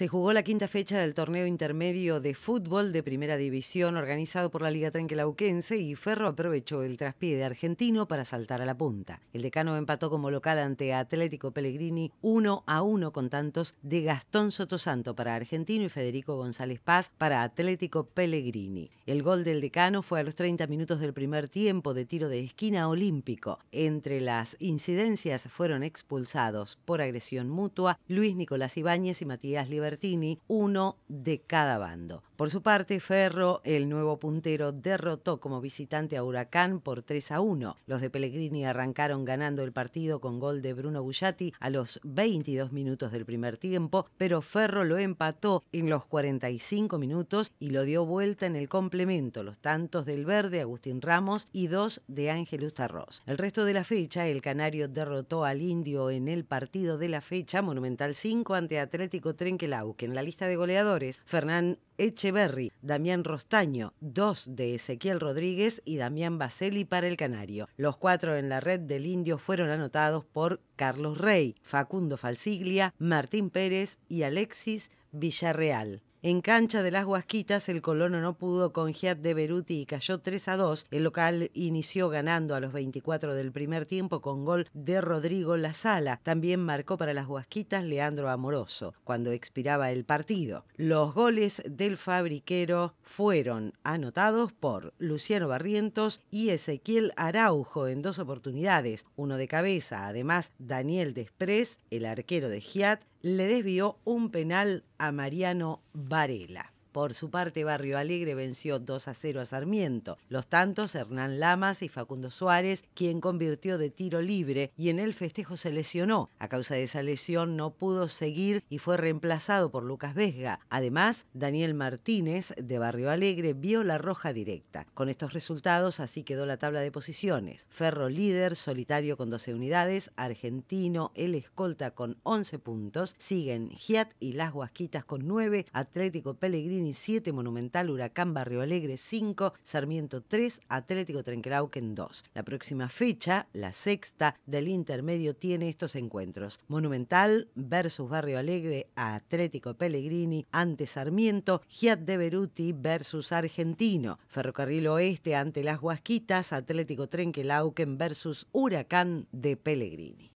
Se jugó la quinta fecha del torneo intermedio de fútbol de primera división organizado por la Liga Trenquelauquense y Ferro aprovechó el traspié de argentino para saltar a la punta. El decano empató como local ante Atlético Pellegrini 1 a 1 con tantos de Gastón Sotosanto para argentino y Federico González Paz para Atlético Pellegrini. El gol del decano fue a los 30 minutos del primer tiempo de tiro de esquina olímpico. Entre las incidencias fueron expulsados por agresión mutua Luis Nicolás Ibáñez y Matías Liber uno de cada bando. Por su parte, Ferro, el nuevo puntero, derrotó como visitante a Huracán por 3 a 1. Los de Pellegrini arrancaron ganando el partido con gol de Bruno Guillati a los 22 minutos del primer tiempo, pero Ferro lo empató en los 45 minutos y lo dio vuelta en el complemento. Los tantos del verde, Agustín Ramos, y dos de Ángel Ustarroz. El resto de la fecha, el Canario derrotó al Indio en el partido de la fecha Monumental 5 ante Atlético Trenquelau, que en la lista de goleadores, Fernán Echeverry, Damián Rostaño, dos de Ezequiel Rodríguez y Damián Baselli para el Canario. Los cuatro en la red del Indio fueron anotados por Carlos Rey, Facundo Falsiglia, Martín Pérez y Alexis Villarreal. En cancha de las Huasquitas, el Colono no pudo con Giat de Beruti y cayó 3 a 2. El local inició ganando a los 24 del primer tiempo con gol de Rodrigo Lazala. También marcó para las Huasquitas Leandro Amoroso cuando expiraba el partido. Los goles del fabriquero fueron anotados por Luciano Barrientos y Ezequiel Araujo en dos oportunidades, uno de cabeza. Además, Daniel Desprez, el arquero de Giat, le desvió un penal a Mariano Varela. Por su parte, Barrio Alegre venció 2 a 0 a Sarmiento. Los tantos Hernán Lamas y Facundo Suárez, quien convirtió de tiro libre y en el festejo se lesionó. A causa de esa lesión no pudo seguir y fue reemplazado por Lucas Vesga. Además, Daniel Martínez de Barrio Alegre vio la roja directa. Con estos resultados así quedó la tabla de posiciones. Ferro líder, solitario con 12 unidades, Argentino, el escolta con 11 puntos, siguen Giat y Las Guasquitas con 9, Atlético Pellegrino. 7, Monumental, Huracán, Barrio Alegre 5, Sarmiento 3, Atlético Trenquelauquen 2. La próxima fecha, la sexta del intermedio, tiene estos encuentros. Monumental versus Barrio Alegre, Atlético Pellegrini ante Sarmiento, Giat de Beruti versus Argentino, Ferrocarril Oeste ante Las Huasquitas, Atlético Trenquelauquen versus Huracán de Pellegrini.